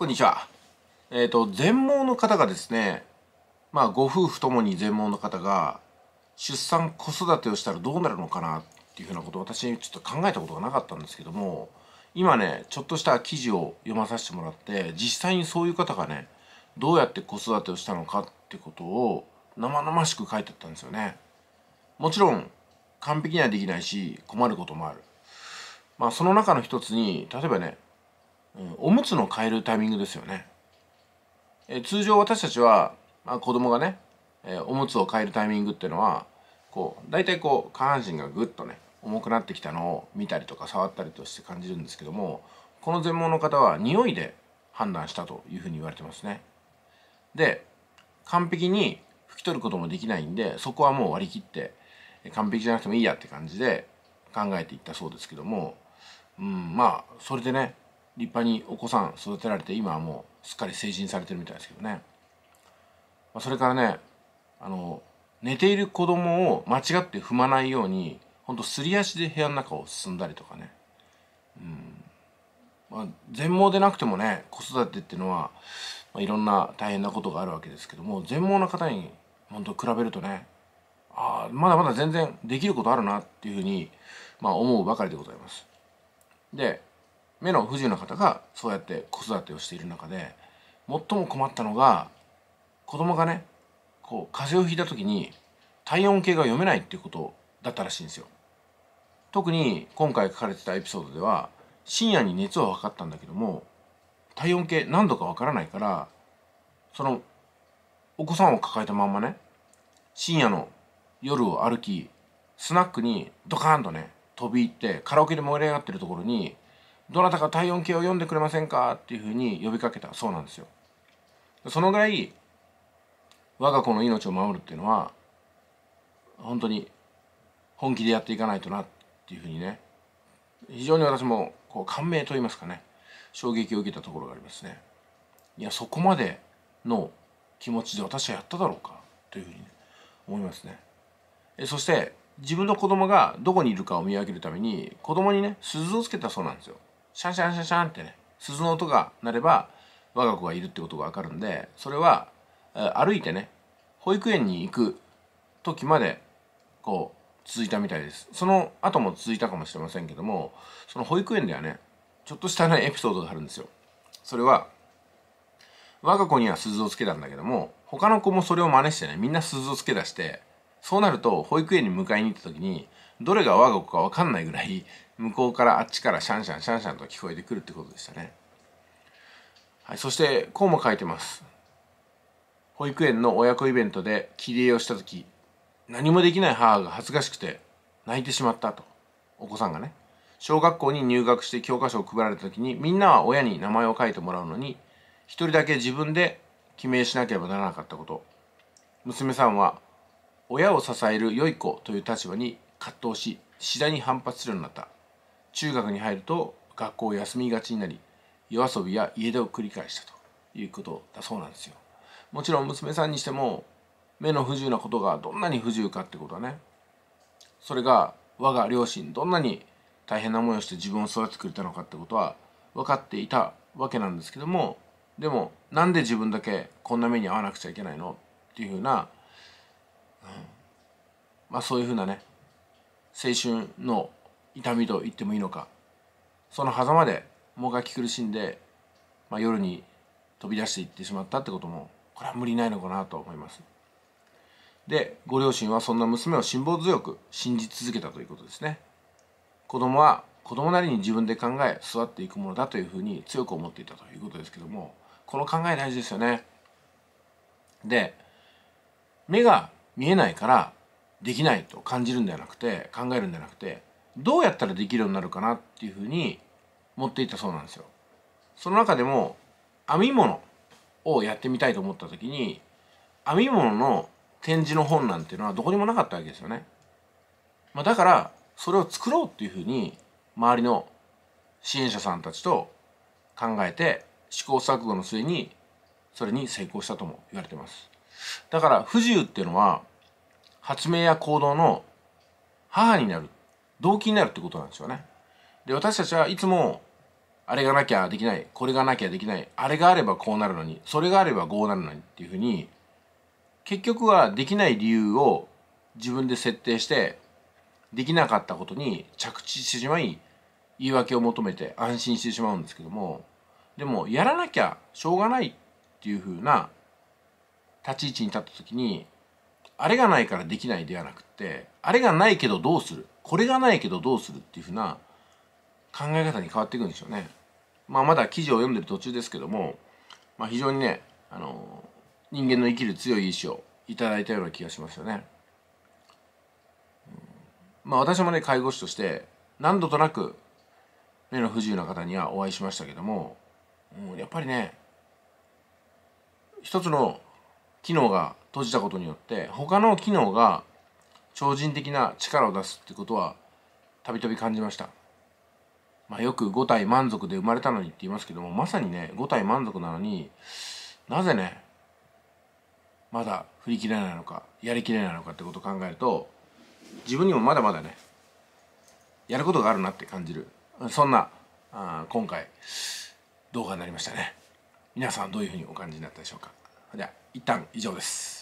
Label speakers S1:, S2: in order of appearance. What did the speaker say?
S1: こんにちは。えっ、ー、と、全盲の方がですね、まあ、ご夫婦ともに全盲の方が、出産、子育てをしたらどうなるのかなっていうふうなことを私、ちょっと考えたことがなかったんですけども、今ね、ちょっとした記事を読まさせてもらって、実際にそういう方がね、どうやって子育てをしたのかってことを生々しく書いてあったんですよね。もちろん、完璧にはできないし、困ることもある。まあ、その中の一つに、例えばね、おむつの変えるタイミングですよね、え通常私たちは、まあ、子供がね、えおむつを変えるタイミングっていうのはこう大体こう下半身がぐっとね重くなってきたのを見たりとか触ったりとして感じるんですけどもこの全盲の方は匂いで判断したというふうに言われてますね。で完璧に拭き取ることもできないんでそこはもう割り切って完璧じゃなくてもいいやって感じで考えていったそうですけども、うん、まあそれでね立派にお子さん育てられて今はもうすっかり成人されてるみたいですけどね、まあ、それからねあの寝ている子供を間違って踏まないようにほんとすり足で部屋の中を進んだりとかね、うんまあ、全盲でなくてもね子育てっていうのは、まあ、いろんな大変なことがあるわけですけども全盲の方に本当比べるとねああまだまだ全然できることあるなっていうふうに、まあ、思うばかりでございます。で目の不自由な方がそうやって子育てをしている中で最も困ったのが子供がねこう風邪をひいた時に体温計が読めないっていうことだったらしいんですよ。特に今回書かれてたエピソードでは深夜に熱は分かったんだけども体温計何度か分からないからそのお子さんを抱えたまんまね深夜の夜を歩きスナックにドカーンとね飛び入ってカラオケで盛り上がってるところにどなたか体温計を読んでくれませんかっていうふうに呼びかけたそうなんですよ。そのぐらい我が子の命を守るっていうのは本当に本気でやっていかないとなっていうふうにね非常に私もこう感銘と言いますかね衝撃を受けたところがありますね。いやそこまでの気持ちで私はやっただろうかというふうに、ね、思いますね。そして自分の子供がどこにいるかを見分けるために子供にね鈴をつけたそうなんですよ。シャンシャンシャンシャンってね鈴の音が鳴れば我が子がいるってことが分かるんでそれは歩いてね保育園に行く時までこう続いたみたいですその後も続いたかもしれませんけどもその保育園ではねちょっとしたねエピソードがあるんですよそれは我が子には鈴をつけたんだけども他の子もそれを真似してねみんな鈴をつけ出してそうなると保育園に迎えに行った時にどれが我が子か分かんないぐらい向こうからあっちからシャンシャンシャンシャンと聞こえてくるってことでしたね、はい、そしてこうも書いてます保育園の親子イベントで切り絵をした時何もできない母が恥ずかしくて泣いてしまったとお子さんがね小学校に入学して教科書を配られた時にみんなは親に名前を書いてもらうのに一人だけ自分で記名しなければならなかったこと娘さんは親を支える良い子という立場に葛藤し次第に反発するようになった中学に入ると学校を休みがちになり夜遊びや家出を繰り返したということだそうなんですよもちろん娘さんにしても目の不自由なことがどんなに不自由かってことはねそれが我が両親どんなに大変な思いをして自分を育ててくれたのかってことは分かっていたわけなんですけどもでもなんで自分だけこんな目に遭わなくちゃいけないのっていうふうな、うん、まあそういうふうなね青春の痛みと言ってもいいのかその狭間でもがき苦しんで、まあ、夜に飛び出していってしまったってこともこれは無理ないのかなと思いますでご両親はそんな娘を辛抱強く信じ続けたということですね子供は子供なりに自分で考え座っていくものだというふうに強く思っていたということですけどもこの考え大事ですよねで目が見えないからできないと感じるんではなくて考えるんじゃなくてどうやったらできるようになるかなっていうふうに持っていったそうなんですよ。その中でも編み物をやってみたいと思った時に編み物の展示の本なんていうのはどこにもなかったわけですよね。まあ、だからそれを作ろうっていうふうに周りの支援者さんたちと考えて試行錯誤の末にそれに成功したとも言われてます。だから不自由っていうのは発明や行動の母になる動機になるってことなんですよね。で私たちはいつもあれがなきゃできないこれがなきゃできないあれがあればこうなるのにそれがあればこうなるのにっていうふうに結局はできない理由を自分で設定してできなかったことに着地してしまい言い訳を求めて安心してしまうんですけどもでもやらなきゃしょうがないっていうふうな立ち位置に立った時にあれがないからできないではなくってあれがないけどどうするこれがないけどどうするっていうふうな考え方に変わっていくんですよね。まあ、まだ記事を読んでる途中ですけども、まあ、非常にねあの人間の生きる強い意志をいただいたような気がしますよね。まあ、私もね介護士として何度となく目の不自由な方にはお会いしましたけども、うん、やっぱりね一つの機能が閉じたことによって他の機能が超人的な力を出すってことはたびたび感じました、まあ、よく5体満足で生まれたのにって言いますけどもまさにね5体満足なのになぜねまだ振り切れないのかやりきれないのかってことを考えると自分にもまだまだねやることがあるなって感じるそんなあ今回動画になりましたね皆さんどういうふうにお感じになったでしょうか一旦以上です